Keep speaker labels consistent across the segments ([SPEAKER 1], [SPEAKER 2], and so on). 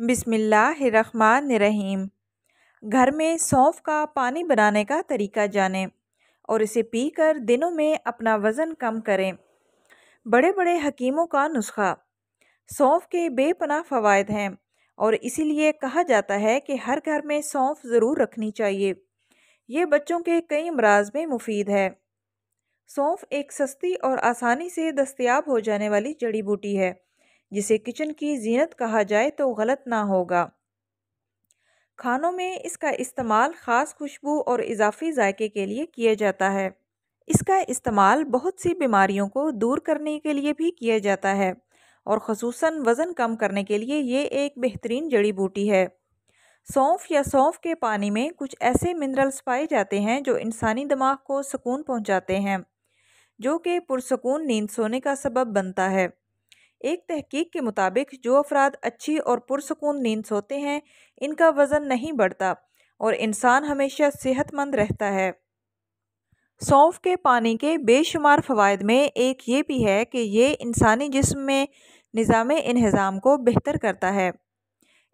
[SPEAKER 1] बिसमीम घर में सौंफ का पानी बनाने का तरीका जानें और इसे पीकर दिनों में अपना वज़न कम करें बड़े बड़े हकीमों का नुस्खा सौंफ के बेपनाह फ़वाद हैं और इसीलिए कहा जाता है कि हर घर में सौंफ ज़रूर रखनी चाहिए ये बच्चों के कई अमराज में मुफीद है सौंफ एक सस्ती और आसानी से दस्तियाब हो जाने वाली जड़ी बूटी है जिसे किचन की जीनत कहा जाए तो गलत ना होगा खानों में इसका इस्तेमाल ख़ास खुशबू और इजाफी जायके के लिए किया जाता है इसका इस्तेमाल बहुत सी बीमारियों को दूर करने के लिए भी किया जाता है और खसूस वज़न कम करने के लिए ये एक बेहतरीन जड़ी बूटी है सौंफ या सौंफ के पानी में कुछ ऐसे मिनरल्स पाए जाते हैं जो इंसानी दिमाग को सुकून पहुंचाते हैं जो कि पुरसकून नींद सोने का सबब बनता है एक तहकीक के मुताबिक जो अफराद अच्छी और पुरसकून नींद सोते हैं इनका वज़न नहीं बढ़ता और इंसान हमेशा सेहतमंद रहता है सौंफ के पानी के बेशुमार फ़वाद में एक ये भी है कि ये इंसानी जिस्म में निज़ाम इन्हज़ाम को बेहतर करता है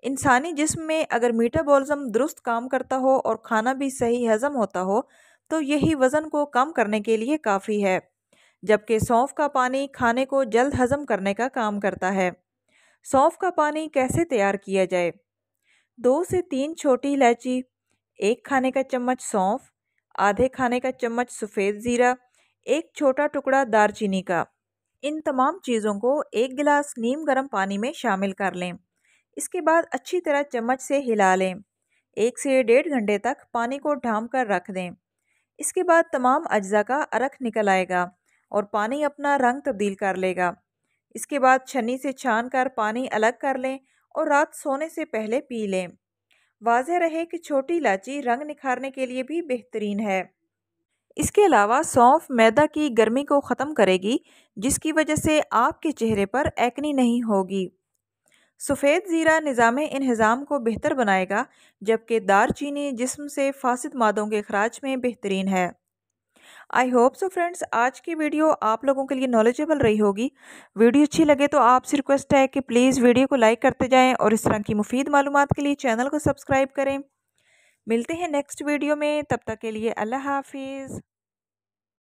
[SPEAKER 1] इंसानी जिस्म में अगर मीटाबॉलिज़म दुरुस्त काम करता हो और खाना भी सही हज़म होता हो तो यही वज़न को कम करने के लिए काफ़ी है जबकि सौंफ का पानी खाने को जल्द हज़म करने का काम करता है सौंफ का पानी कैसे तैयार किया जाए दो से तीन छोटी इलायची एक खाने का चम्मच सौंफ आधे खाने का चम्मच सफ़ेद ज़ीरा एक छोटा टुकड़ा दारचीनी का इन तमाम चीज़ों को एक गिलास नीम गर्म पानी में शामिल कर लें इसके बाद अच्छी तरह चम्मच से हिला लें एक से डेढ़ घंटे तक पानी को ढाम कर रख दें इसके बाद तमाम अज्जा का अरख निकल आएगा और पानी अपना रंग तब्दील कर लेगा इसके बाद छन्नी से छान कर पानी अलग कर लें और रात सोने से पहले पी लें वाजह रहे कि छोटी इलायची रंग निखारने के लिए भी बेहतरीन है इसके अलावा सौंफ मैदा की गर्मी को ख़त्म करेगी जिसकी वजह से आपके चेहरे पर एक्नी नहीं होगी सफ़ेद ज़ीरा निज़ाम इन्हज़ाम को बेहतर बनाएगा जबकि दार चीनी जिसम से फासद मादों के अखराज में बेहतरीन है आई होप सो फ्रेंड्स आज की वीडियो आप लोगों के लिए नॉलेजेबल रही होगी वीडियो अच्छी लगे तो आपसे रिक्वेस्ट है कि प्लीज़ वीडियो को लाइक करते जाएँ और इस तरह की मुफीद मालूम के लिए चैनल को सब्सक्राइब करें मिलते हैं नेक्स्ट वीडियो में तब तक के लिए अल्लाह हाफिज़